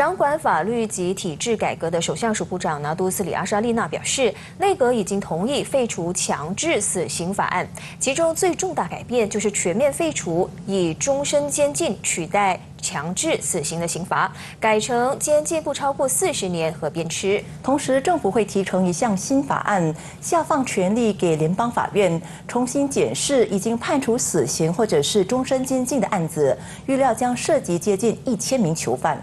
掌管法律及体制改革的首相署部长呢，都斯里阿沙丽娜表示，内阁已经同意废除强制死刑法案。其中最重大改变就是全面废除以终身监禁取代强制死刑的刑罚，改成监禁不超过四十年和鞭笞。同时，政府会提成一项新法案，下放权力给联邦法院，重新检视已经判处死刑或者是终身监禁的案子，预料将涉及接近一千名囚犯。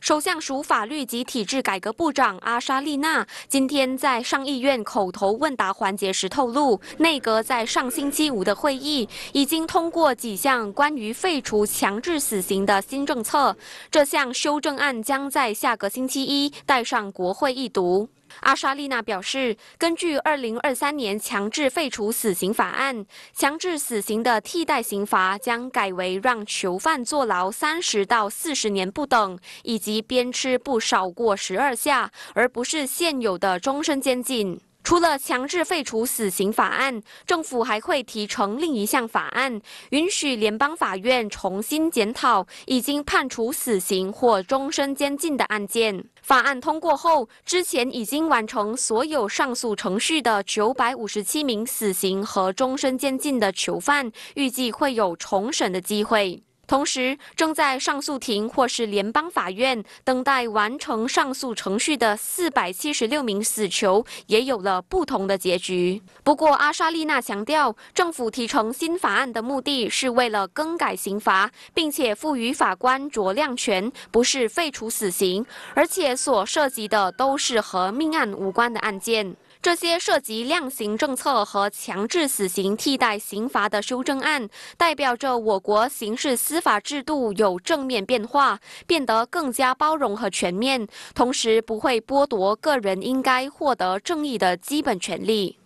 首相署法律及体制改革部长阿沙丽娜今天在上议院口头问答环节时透露，内阁在上星期五的会议已经通过几项关于废除强制死刑的新政策。这项修正案将在下个星期一带上国会议读。阿莎丽娜表示，根据2023年强制废除死刑法案，强制死刑的替代刑罚将改为让囚犯坐牢三十到四十年不等，以及鞭笞不少于十二下，而不是现有的终身监禁。除了强制废除死刑法案，政府还会提成另一项法案，允许联邦法院重新检讨已经判处死刑或终身监禁的案件。法案通过后，之前已经完成所有上诉程序的九百五十七名死刑和终身监禁的囚犯，预计会有重审的机会。同时，正在上诉庭或是联邦法院等待完成上诉程序的四百七十六名死囚也有了不同的结局。不过，阿沙丽娜强调，政府提成新法案的目的是为了更改刑罚，并且赋予法官酌量权，不是废除死刑，而且所涉及的都是和命案无关的案件。这些涉及量刑政策和强制死刑替代刑罚的修正案，代表着我国刑事司法制度有正面变化，变得更加包容和全面，同时不会剥夺个人应该获得正义的基本权利。